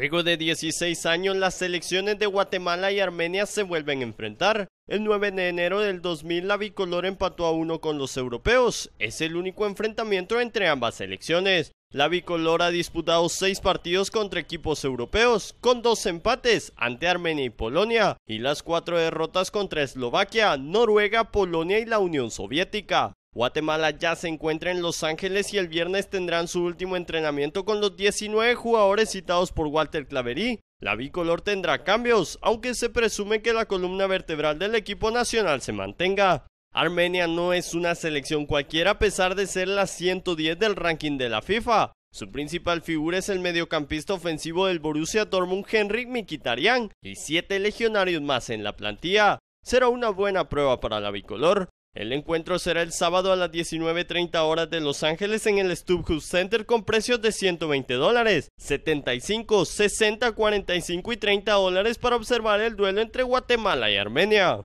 Luego de 16 años, las selecciones de Guatemala y Armenia se vuelven a enfrentar. El 9 de enero del 2000, la bicolor empató a uno con los europeos. Es el único enfrentamiento entre ambas selecciones. La bicolor ha disputado seis partidos contra equipos europeos, con dos empates ante Armenia y Polonia, y las cuatro derrotas contra Eslovaquia, Noruega, Polonia y la Unión Soviética. Guatemala ya se encuentra en Los Ángeles y el viernes tendrán su último entrenamiento con los 19 jugadores citados por Walter Claverí. La bicolor tendrá cambios, aunque se presume que la columna vertebral del equipo nacional se mantenga. Armenia no es una selección cualquiera a pesar de ser la 110 del ranking de la FIFA. Su principal figura es el mediocampista ofensivo del Borussia Dortmund Henrik Mikitarian y siete legionarios más en la plantilla. Será una buena prueba para la bicolor, el encuentro será el sábado a las 19.30 horas de Los Ángeles en el Stubhub Center con precios de 120 dólares, 75, 60, 45 y 30 dólares para observar el duelo entre Guatemala y Armenia.